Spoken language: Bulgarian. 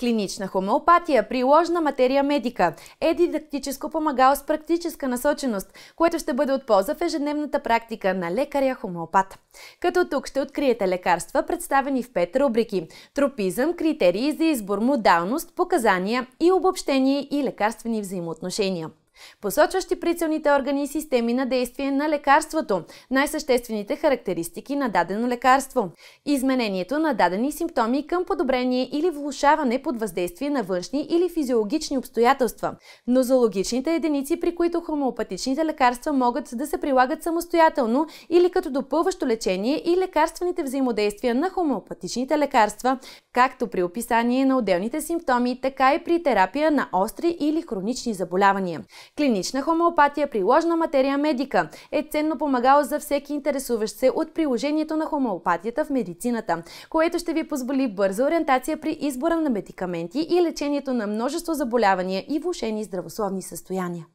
Клинична хомеопатия, приложна материя медика е дидактическо помагало с практическа насоченост, което ще бъде от полза в ежедневната практика на лекаря хомеопат. Като тук ще откриете лекарства, представени в пет рубрики – тропизъм, критерии за избор, модалност, показания и обобщение и лекарствени взаимоотношения посочващи прицелните органи и системи на действие на лекарството, най-съществените характеристики на дадено лекарство, изменението на дадени симптоми към подобрение или влушаване под въздействие на външни или физиологични обстоятелства, нозологичните единици, при които хомеопатичните лекарства могат да се прилагат самостоятелно или като допълващо лечение и лекарствените взаимодействия на хомеопатичните лекарства, както при описание на отделните симптоми, така и при терапия на остри или хронични заболявания. Клинична хомеопатия, приложна материя медика е ценно помагало за всеки интересуващ се от приложението на хомеопатията в медицината, което ще ви позволи бърза ориентация при избора на медикаменти и лечението на множество заболявания и влушени здравословни състояния.